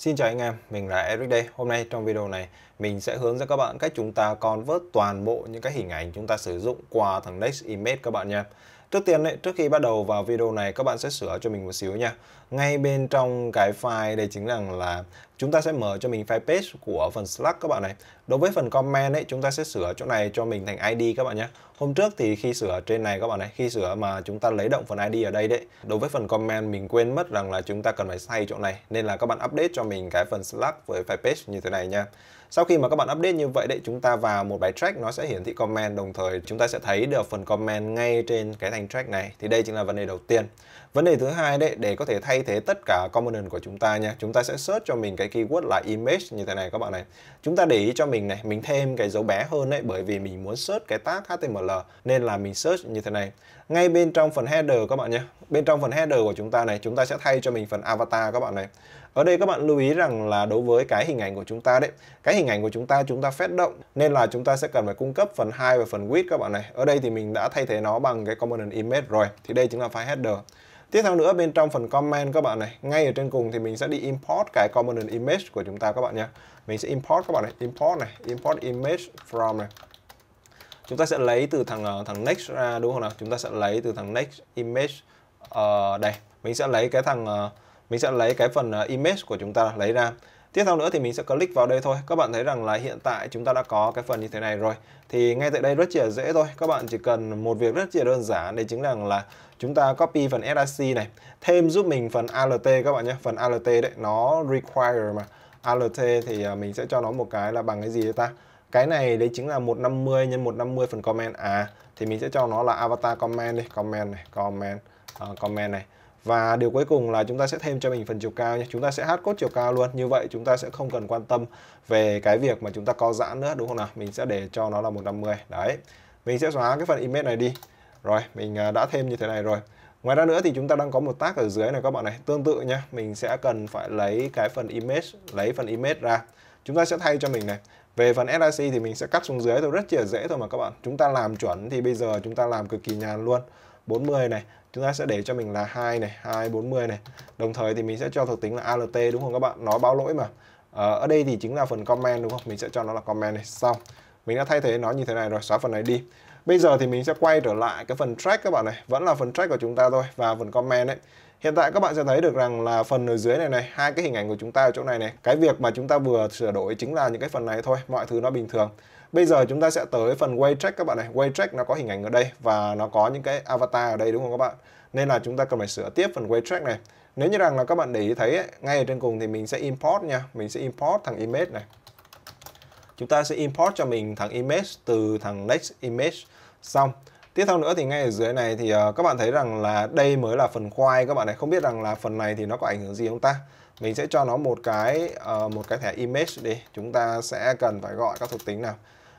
Xin chào anh em, mình là Eric đây. Hôm nay trong video này mình sẽ hướng dẫn các bạn cách chúng ta convert toàn bộ những cái hình ảnh chúng ta sử dụng qua thằng Next Image các bạn nha. Trước tiên đấy, trước khi bắt đầu vào video này các bạn sẽ sửa cho mình một xíu nha. Ngay bên trong cái file đây chính là là chúng ta sẽ mở cho mình file page của phần Slack các bạn này. Đối với phần comment ấy, chúng ta sẽ sửa chỗ này cho mình thành ID các bạn nhé. Hôm trước thì khi sửa trên này các bạn này, khi sửa mà chúng ta lấy động phần ID ở đây đấy. Đối với phần comment mình quên mất rằng là chúng ta cần phải thay chỗ này. Nên là các bạn update cho mình cái phần Slack với file page như thế này nha. Sau khi mà các bạn update như vậy đấy, chúng ta vào một bài track nó sẽ hiển thị comment đồng thời chúng ta sẽ thấy được phần comment ngay trên cái thành track này. Thì đây chính là vấn đề đầu tiên. Vấn đề thứ hai đấy, để có thể thay thế tất cả component của chúng ta nha, chúng ta sẽ search cho mình cái keyword là image như thế này các bạn này chúng ta để ý cho mình này mình thêm cái dấu bé hơn đấy bởi vì mình muốn search cái tag html nên là mình search như thế này ngay bên trong phần header các bạn nhé bên trong phần header của chúng ta này chúng ta sẽ thay cho mình phần avatar các bạn này ở đây các bạn lưu ý rằng là đối với cái hình ảnh của chúng ta đấy cái hình ảnh của chúng ta chúng ta phép động nên là chúng ta sẽ cần phải cung cấp phần hai và phần width các bạn này ở đây thì mình đã thay thế nó bằng cái component image rồi thì đây chính là file header Tiếp theo nữa bên trong phần comment các bạn này, ngay ở trên cùng thì mình sẽ đi import cái component image của chúng ta các bạn nhé. Mình sẽ import các bạn này, import này, import image from này. Chúng ta sẽ lấy từ thằng ờ, thằng next ra đúng không nào? Chúng ta sẽ lấy từ thằng next image uh, đây. Mình sẽ lấy cái thằng uh, mình sẽ lấy cái phần uh, image của chúng ta lấy ra Tiếp theo nữa thì mình sẽ click vào đây thôi. Các bạn thấy rằng là hiện tại chúng ta đã có cái phần như thế này rồi. Thì ngay tại đây rất là dễ thôi. Các bạn chỉ cần một việc rất là đơn giản đấy chính là là chúng ta copy phần src này, thêm giúp mình phần alt các bạn nhé. Phần alt đấy nó require mà. Alt thì à, mình sẽ cho nó một cái là bằng cái gì đấy ta? Cái này đấy chính là 150 nhân 150 phần comment à thì mình sẽ cho nó là avatar comment đi, comment này, comment uh, comment này và điều cuối cùng là chúng ta sẽ thêm cho mình phần chiều cao nhé chúng ta sẽ hát cốt chiều cao luôn như vậy chúng ta sẽ không cần quan tâm về cái việc mà chúng ta có giãn nữa đúng không nào mình sẽ để cho nó là 150 đấy mình sẽ xóa cái phần image này đi rồi mình à, đã thêm như thế này rồi ngoài ra nữa thì chúng ta đang có một tác ở dưới này các bạn này tương tự nhé mình sẽ cần phải lấy cái phần image lấy phần image ra chúng ta sẽ thay cho mình này về phần SRC thì mình sẽ cắt xuống dưới thôi rất là dễ thôi mà các bạn chúng ta làm chuẩn thì bây giờ chúng ta làm cực kỳ nhàn luôn 40 này chúng ta sẽ để cho mình là 2 này 240 này đồng thời thì mình sẽ cho thuộc tính là ALT đúng không các bạn nó báo lỗi mà ờ, ở đây thì chính là phần comment đúng không mình sẽ cho nó là comment này xong mình đã thay thế nó như thế này rồi xóa phần này đi Bây giờ thì mình sẽ quay trở lại cái phần track các bạn này, vẫn là phần track của chúng ta thôi và phần comment đấy. Hiện tại các bạn sẽ thấy được rằng là phần ở dưới này này, hai cái hình ảnh của chúng ta ở chỗ này này, cái việc mà chúng ta vừa sửa đổi chính là những cái phần này thôi, mọi thứ nó bình thường. Bây giờ chúng ta sẽ tới phần way track các bạn này, way track nó có hình ảnh ở đây và nó có những cái avatar ở đây đúng không các bạn? Nên là chúng ta cần phải sửa tiếp phần way track này. Nếu như rằng là các bạn để ý thấy ấy, ngay ở trên cùng thì mình sẽ import nha, mình sẽ import thằng image này chúng ta sẽ import cho mình thằng image từ thằng next image xong tiếp theo nữa thì ngay ở dưới này thì uh, các bạn thấy rằng là đây mới là phần khoai các bạn này không biết rằng là phần này thì nó có ảnh hưởng gì không ta mình sẽ cho nó một cái uh, một cái thẻ image đi chúng ta sẽ cần phải gọi các thuộc tính nào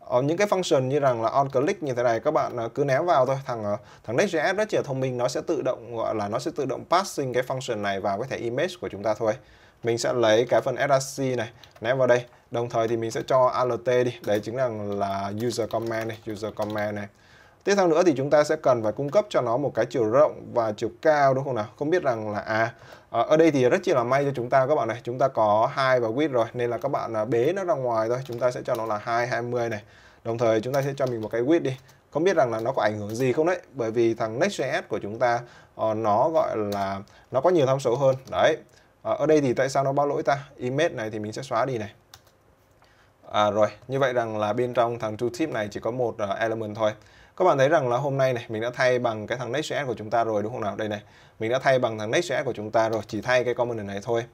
ở ờ, những cái function như rằng là on click như thế này các bạn cứ ném vào thôi thằng thằng Next.js rất là thông minh nó sẽ tự động gọi là nó sẽ tự động passing cái function này vào cái thẻ image của chúng ta thôi mình sẽ lấy cái phần src này ném vào đây đồng thời thì mình sẽ cho alt đi đấy chính là là user comment này user comment này tiếp theo nữa thì chúng ta sẽ cần phải cung cấp cho nó một cái chiều rộng và chiều cao đúng không nào không biết rằng là à ờ, ở đây thì rất chỉ là may cho chúng ta các bạn này chúng ta có hai và width rồi nên là các bạn à, bế nó ra ngoài thôi chúng ta sẽ cho nó là 220 này đồng thời chúng ta sẽ cho mình một cái width đi không biết rằng là nó có ảnh hưởng gì không đấy bởi vì thằng Next.js của chúng ta ờ, nó gọi là nó có nhiều tham số hơn đấy à, ở đây thì tại sao nó báo lỗi ta image này thì mình sẽ xóa đi này à, rồi như vậy rằng là bên trong thằng tooltip này chỉ có một uh, element thôi các bạn thấy rằng là hôm nay này mình đã thay bằng cái thằng Next.js của chúng ta rồi đúng không nào đây này mình đã thay bằng thằng Next.js của chúng ta rồi chỉ thay cái component này thôi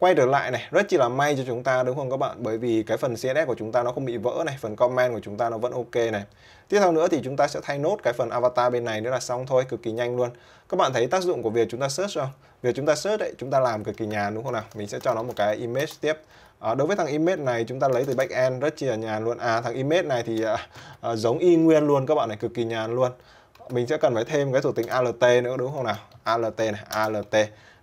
quay trở lại này rất chỉ là may cho chúng ta đúng không các bạn bởi vì cái phần CSS của chúng ta nó không bị vỡ này phần comment của chúng ta nó vẫn ok này tiếp theo nữa thì chúng ta sẽ thay nốt cái phần avatar bên này nữa là xong thôi cực kỳ nhanh luôn các bạn thấy tác dụng của việc chúng ta search không việc chúng ta search đấy chúng ta làm cực kỳ nhàn đúng không nào mình sẽ cho nó một cái image tiếp À, đối với thằng image này chúng ta lấy từ backend rất chỉ là nhàn luôn à thằng image này thì à, à, giống y nguyên luôn các bạn này cực kỳ nhàn luôn mình sẽ cần phải thêm cái thuộc tính alt nữa đúng không nào alt này alt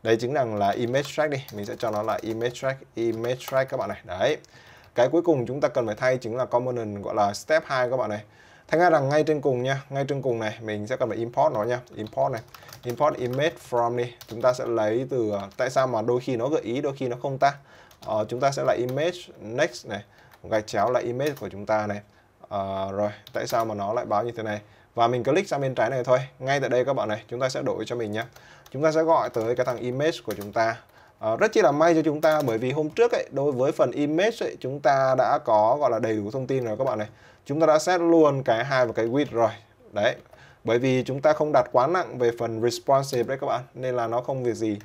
đây chính là là image track đi mình sẽ cho nó là image track image track các bạn này đấy cái cuối cùng chúng ta cần phải thay chính là component gọi là step 2 các bạn này thành ngay rằng ngay trên cùng nha ngay trên cùng này mình sẽ cần phải import nó nha import này import image from đi chúng ta sẽ lấy từ ờ, tại sao mà đôi khi nó gợi ý đôi khi nó không ta ờ, chúng ta sẽ là image next này gạch chéo là image của chúng ta này à, rồi tại sao mà nó lại báo như thế này và mình click sang bên trái này thôi ngay tại đây các bạn này chúng ta sẽ đổi cho mình nhé chúng ta sẽ gọi tới cái thằng image của chúng ta à, rất chi là may cho chúng ta bởi vì hôm trước ấy đối với phần image ấy, chúng ta đã có gọi là đầy đủ thông tin rồi các bạn này chúng ta đã set luôn cái hai và cái width rồi đấy bởi vì chúng ta không đặt quá nặng về phần responsive đấy các bạn nên là nó không việc gì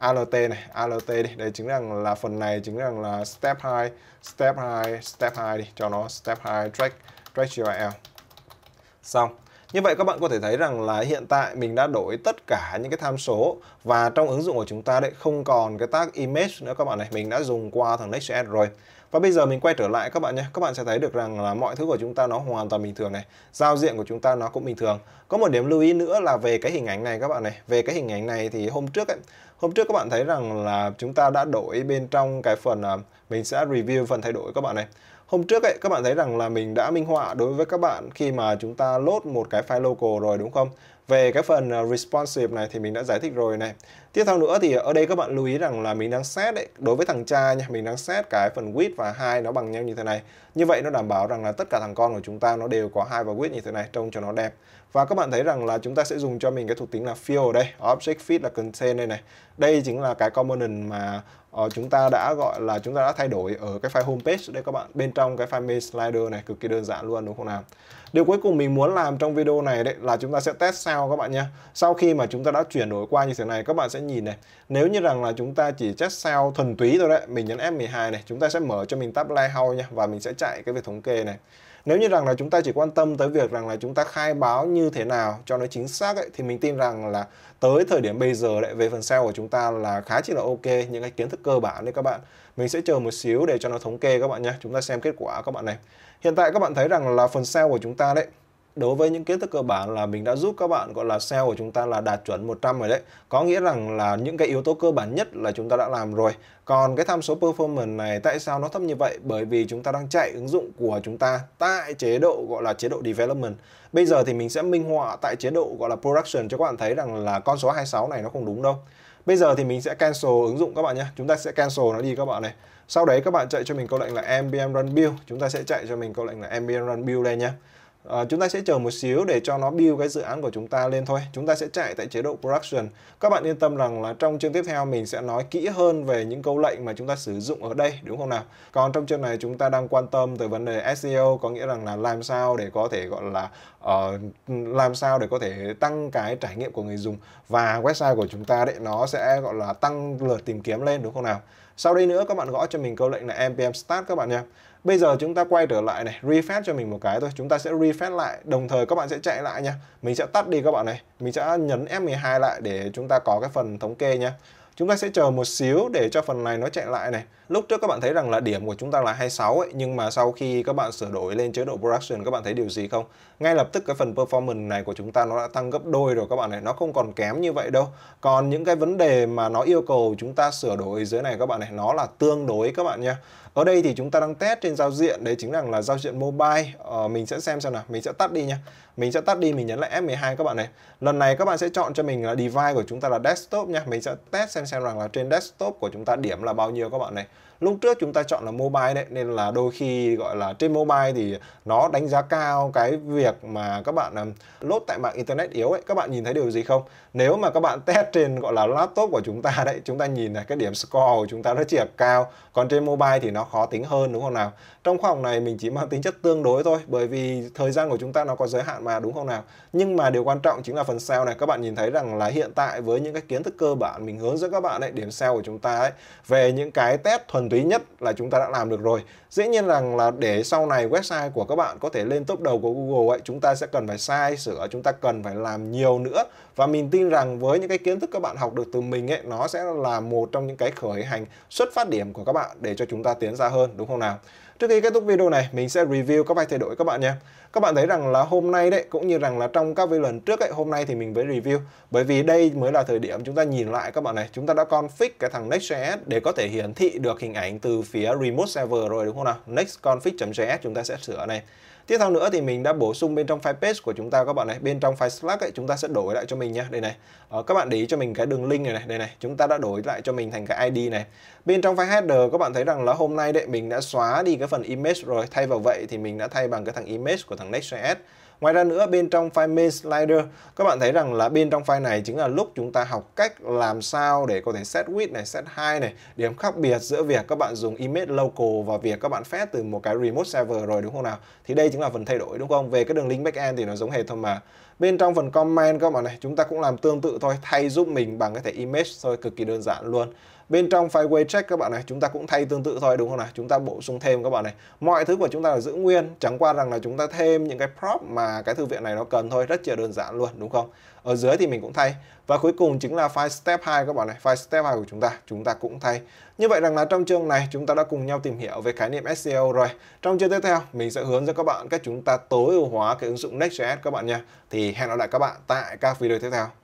ALT này, ALT đi. Đây chính là là phần này chính rằng là step 2, step 2, step 2 đi cho nó step 2 track track URL. Xong. Như vậy các bạn có thể thấy rằng là hiện tại mình đã đổi tất cả những cái tham số và trong ứng dụng của chúng ta đấy không còn cái tag image nữa các bạn này, mình đã dùng qua thằng Next.js rồi. Và bây giờ mình quay trở lại các bạn nhé. Các bạn sẽ thấy được rằng là mọi thứ của chúng ta nó hoàn toàn bình thường này. Giao diện của chúng ta nó cũng bình thường. Có một điểm lưu ý nữa là về cái hình ảnh này các bạn này. Về cái hình ảnh này thì hôm trước ấy, Hôm trước các bạn thấy rằng là chúng ta đã đổi bên trong cái phần à, mình sẽ review phần thay đổi các bạn này. Hôm trước ấy, các bạn thấy rằng là mình đã minh họa đối với các bạn khi mà chúng ta load một cái file local rồi đúng không? Về cái phần à, responsive này thì mình đã giải thích rồi này. Tiếp theo nữa thì ở đây các bạn lưu ý rằng là mình đang set ấy, đối với thằng cha nha, mình đang set cái phần width và hai nó bằng nhau như thế này. Như vậy nó đảm bảo rằng là tất cả thằng con của chúng ta nó đều có hai và width như thế này trông cho nó đẹp. Và các bạn thấy rằng là chúng ta sẽ dùng cho mình cái thuộc tính là fill ở đây, object fit là content đây này. Đây chính là cái component mà Ờ, chúng ta đã gọi là chúng ta đã thay đổi ở cái file homepage đây các bạn bên trong cái file main slider này cực kỳ đơn giản luôn đúng không nào điều cuối cùng mình muốn làm trong video này đấy là chúng ta sẽ test sao nhau các bạn nhé sau khi mà chúng ta đã chuyển đổi qua như thế này các bạn sẽ nhìn này nếu như rằng là chúng ta chỉ check sao thuần túy thôi đấy mình nhấn F12 này chúng ta sẽ mở cho mình tab layout nha và mình sẽ chạy cái việc thống kê này nếu như rằng là chúng ta chỉ quan tâm tới việc rằng là chúng ta khai báo như thế nào cho nó chính xác ấy, thì mình tin rằng là tới thời điểm bây giờ đấy về phần sale của chúng ta là khá chỉ là ok những cái kiến thức cơ bản đấy các bạn mình sẽ chờ một xíu để cho nó thống kê các bạn nhé chúng ta xem kết quả các bạn này hiện tại các bạn thấy rằng là phần sale của chúng ta đấy đối với những kiến thức cơ bản là mình đã giúp các bạn gọi là sale của chúng ta là đạt chuẩn 100 rồi đấy có nghĩa rằng là những cái yếu tố cơ bản nhất là chúng ta đã làm rồi còn cái tham số performance này tại sao nó thấp như vậy bởi vì chúng ta đang chạy ứng dụng của chúng ta tại chế độ gọi là chế độ development bây giờ thì mình sẽ minh họa tại chế độ gọi là production cho các bạn thấy rằng là con số 26 này nó không đúng đâu Bây giờ thì mình sẽ cancel ứng dụng các bạn nhé. Chúng ta sẽ cancel nó đi các bạn này. Sau đấy các bạn chạy cho mình câu lệnh là mbm run build. Chúng ta sẽ chạy cho mình câu lệnh là mbm run build đây nhé. À, chúng ta sẽ chờ một xíu để cho nó build cái dự án của chúng ta lên thôi. Chúng ta sẽ chạy tại chế độ production. Các bạn yên tâm rằng là trong chương tiếp theo mình sẽ nói kỹ hơn về những câu lệnh mà chúng ta sử dụng ở đây đúng không nào? Còn trong chương này chúng ta đang quan tâm tới vấn đề SEO có nghĩa rằng là làm sao để có thể gọi là uh, làm sao để có thể tăng cái trải nghiệm của người dùng và website của chúng ta đấy nó sẽ gọi là tăng lượt tìm kiếm lên đúng không nào? Sau đây nữa các bạn gõ cho mình câu lệnh là npm start các bạn nha. Bây giờ chúng ta quay trở lại này, refresh cho mình một cái thôi. Chúng ta sẽ refresh lại, đồng thời các bạn sẽ chạy lại nha. Mình sẽ tắt đi các bạn này. Mình sẽ nhấn F12 lại để chúng ta có cái phần thống kê nha. Chúng ta sẽ chờ một xíu để cho phần này nó chạy lại này. Lúc trước các bạn thấy rằng là điểm của chúng ta là 26 ấy, nhưng mà sau khi các bạn sửa đổi lên chế độ production các bạn thấy điều gì không? Ngay lập tức cái phần performance này của chúng ta nó đã tăng gấp đôi rồi các bạn này, nó không còn kém như vậy đâu. Còn những cái vấn đề mà nó yêu cầu chúng ta sửa đổi dưới này các bạn này, nó là tương đối các bạn nha ở đây thì chúng ta đang test trên giao diện đấy chính là là giao diện mobile ờ, mình sẽ xem xem nào mình sẽ tắt đi nhá mình sẽ tắt đi mình nhấn lại F12 các bạn này lần này các bạn sẽ chọn cho mình là device của chúng ta là desktop nhá mình sẽ test xem xem rằng là trên desktop của chúng ta điểm là bao nhiêu các bạn này lúc trước chúng ta chọn là mobile đấy nên là đôi khi gọi là trên mobile thì nó đánh giá cao cái việc mà các bạn à, lốt tại mạng internet yếu ấy các bạn nhìn thấy điều gì không nếu mà các bạn test trên gọi là laptop của chúng ta đấy chúng ta nhìn thấy cái điểm score của chúng ta nó chỉ là cao còn trên mobile thì nó khó tính hơn đúng không nào trong khoa học này mình chỉ mang tính chất tương đối thôi bởi vì thời gian của chúng ta nó có giới hạn mà đúng không nào nhưng mà điều quan trọng chính là phần sau này các bạn nhìn thấy rằng là hiện tại với những cái kiến thức cơ bản mình hướng dẫn các bạn ấy điểm sau của chúng ta ấy về những cái test thuần túy nhất là chúng ta đã làm được rồi. Dĩ nhiên rằng là, là để sau này website của các bạn có thể lên top đầu của Google ấy, chúng ta sẽ cần phải sai sửa, chúng ta cần phải làm nhiều nữa và mình tin rằng với những cái kiến thức các bạn học được từ mình ấy, nó sẽ là một trong những cái khởi hành xuất phát điểm của các bạn để cho chúng ta tiến xa hơn đúng không nào? Trước khi kết thúc video này, mình sẽ review các bài thay đổi các bạn nhé. Các bạn thấy rằng là hôm nay đấy, cũng như rằng là trong các video lần trước ấy, hôm nay thì mình mới review. Bởi vì đây mới là thời điểm chúng ta nhìn lại các bạn này. Chúng ta đã config cái thằng Next.js để có thể hiển thị được hình ảnh từ phía remote server rồi đúng không nào? Next config.js chúng ta sẽ sửa này. Tiếp theo nữa thì mình đã bổ sung bên trong file fanpage của chúng ta các bạn này, bên trong file Slack ấy chúng ta sẽ đổi lại cho mình nhá. Đây này. Ờ, các bạn để ý cho mình cái đường link này này, đây này, chúng ta đã đổi lại cho mình thành cái ID này. Bên trong file header các bạn thấy rằng là hôm nay đấy mình đã xóa đi cái phần image rồi, thay vào vậy thì mình đã thay bằng cái thằng image của thằng Next.js Ngoài ra nữa bên trong file main slider các bạn thấy rằng là bên trong file này chính là lúc chúng ta học cách làm sao để có thể set width này, set height này, điểm khác biệt giữa việc các bạn dùng image local và việc các bạn phép từ một cái remote server rồi đúng không nào? Thì đây chính là phần thay đổi đúng không? Về cái đường link backend thì nó giống hệt thôi mà. Bên trong phần comment các bạn này, chúng ta cũng làm tương tự thôi, thay giúp mình bằng cái thẻ image thôi, cực kỳ đơn giản luôn bên trong fireway check các bạn này chúng ta cũng thay tương tự thôi đúng không nào chúng ta bổ sung thêm các bạn này mọi thứ của chúng ta là giữ nguyên chẳng qua rằng là chúng ta thêm những cái prop mà cái thư viện này nó cần thôi rất là đơn giản luôn đúng không ở dưới thì mình cũng thay và cuối cùng chính là file step 2 các bạn này file step 2 của chúng ta chúng ta cũng thay như vậy rằng là trong chương này chúng ta đã cùng nhau tìm hiểu về khái niệm SEO rồi trong chương tiếp theo mình sẽ hướng dẫn các bạn cách chúng ta tối ưu hóa cái ứng dụng Next.js các bạn nha thì hẹn gặp lại các bạn tại các video tiếp theo